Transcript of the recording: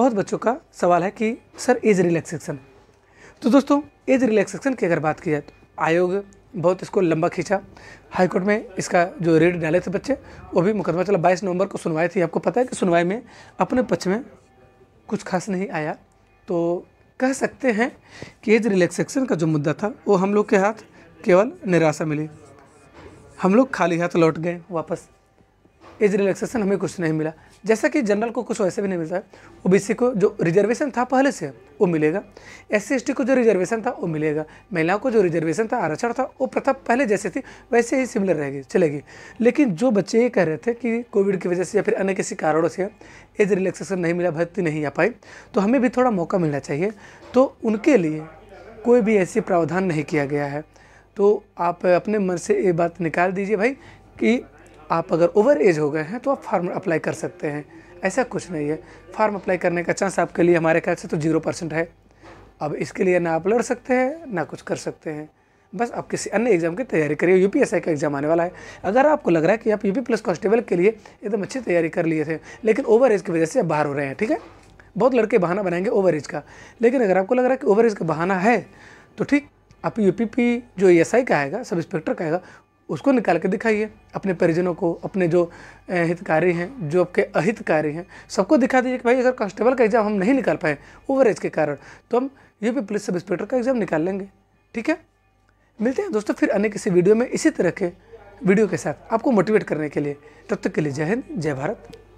बहुत बच्चों का सवाल है कि सर एज रिलैक्सेशन तो दोस्तों एज रिलैक्सेशन की अगर बात की जाए तो आयोग बहुत इसको लंबा खींचा हाईकोर्ट में इसका जो रेट डाले थे बच्चे वो भी मुकदमा चला बाईस नवंबर को सुनवाई थी आपको पता है कि सुनवाई में अपने पक्ष में कुछ खास नहीं आया तो कह सकते हैं कि एज रिलैक्सेशन का जो मुद्दा था वो हम लोग के हाथ केवल निराशा मिली हम लोग खाली हाथ लौट गए वापस एज रिलैक्सेशन हमें कुछ नहीं मिला जैसा कि जनरल को कुछ वैसे भी नहीं मिलता है ओ को जो रिजर्वेशन था पहले से वो मिलेगा एस सी को जो रिजर्वेशन था वो मिलेगा महिलाओं को जो रिजर्वेशन था आरक्षण था वो प्रथा पहले जैसे थी वैसे ही सिमिलर रहेगी चलेगी लेकिन जो बच्चे ये कह रहे थे कि कोविड की वजह से या फिर अन्य किसी कारणों से एज रिलैक्सेशन नहीं मिला भर्ती नहीं आ पाई तो हमें भी थोड़ा मौका मिलना चाहिए तो उनके लिए कोई भी ऐसी प्रावधान नहीं किया गया है तो आप अपने मन से ये बात निकाल दीजिए भाई कि आप अगर ओवर एज हो गए हैं तो आप फार्म अप्लाई कर सकते हैं ऐसा कुछ नहीं है फार्म अप्लाई करने का चांस आपके लिए हमारे ख्याल से तो जीरो परसेंट है अब इसके लिए ना आप लड़ सकते हैं ना कुछ कर सकते हैं बस आप किसी अन्य एग्जाम की तैयारी करिए यू का एग्जाम आने वाला है अगर आपको लग रहा है कि आप यू प्लस कॉन्स्टेबल के लिए एकदम अच्छी तैयारी कर लिए थे लेकिन ओवर एज की वजह से आप बाहर हो रहे हैं ठीक है बहुत लड़के बहाना बनाएंगे ओवर एज का लेकिन अगर आपको लग रहा है कि ओवर एज का बहाना है तो ठीक आप यू पी पी जो एस e आई का आएगा सब इंस्पेक्टर का आएगा उसको निकाल के दिखाइए अपने परिजनों को अपने जो हितकारी हैं जो आपके अहितकारी हैं सबको दिखा दीजिए कि भाई अगर कांस्टेबल का एग्ज़ाम हम नहीं निकाल पाए ओवर एज के कारण तो हम यूपी पुलिस सब इंस्पेक्टर का एग्ज़ाम निकाल लेंगे ठीक है मिलते हैं दोस्तों फिर आने किसी वीडियो में इसी तरह के वीडियो के साथ आपको मोटिवेट करने के लिए तब तक के लिए जय हिंद जय भारत